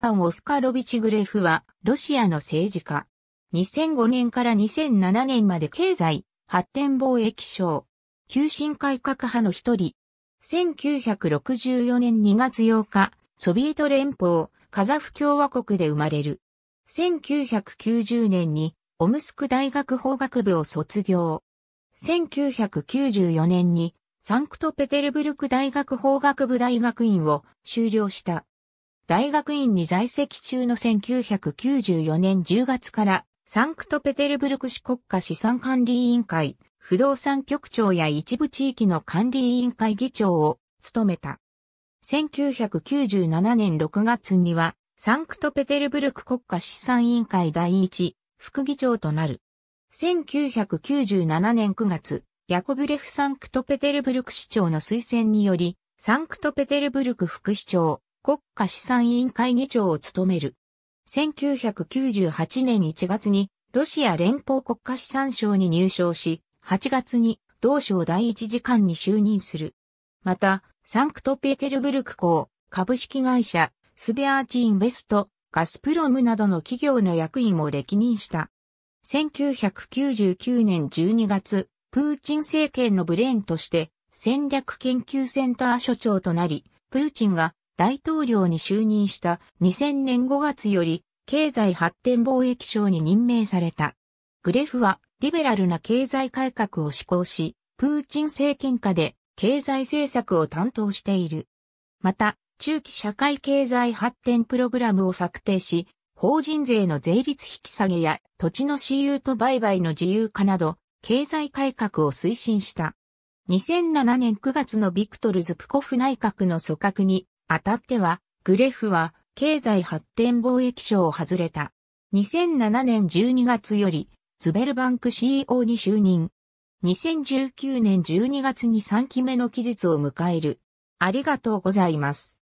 アン・オスカロビチグレフは、ロシアの政治家。2005年から2007年まで経済、発展貿易省、急進改革派の一人。1964年2月8日、ソビエト連邦、カザフ共和国で生まれる。1990年に、オムスク大学法学部を卒業。1994年に、サンクトペテルブルク大学法学部大学院を修了した。大学院に在籍中の1994年10月からサンクトペテルブルク市国家資産管理委員会、不動産局長や一部地域の管理委員会議長を務めた。1997年6月には、サンクトペテルブルク国家資産委員会第一副議長となる。1997年9月、ヤコブレフサンクトペテルブルク市長の推薦により、サンクトペテルブルク副市長、国家資産委員会議長を務める。1998年1月にロシア連邦国家資産省に入省し、8月に同省第一次官に就任する。また、サンクトペテルブルク港株式会社スベアーチインベスト、ガスプロムなどの企業の役員も歴任した。1999年12月、プーチン政権のブレーンとして戦略研究センター所長となり、プーチンが大統領に就任した2000年5月より経済発展貿易省に任命された。グレフはリベラルな経済改革を施行し、プーチン政権下で経済政策を担当している。また、中期社会経済発展プログラムを策定し、法人税の税率引き下げや土地の私有と売買の自由化など、経済改革を推進した。2007年9月のビクトル・ズプコフ内閣の組閣にあたっては、グレフは、経済発展貿易省を外れた。2007年12月より、ズベルバンク CEO に就任。2019年12月に3期目の期日を迎える。ありがとうございます。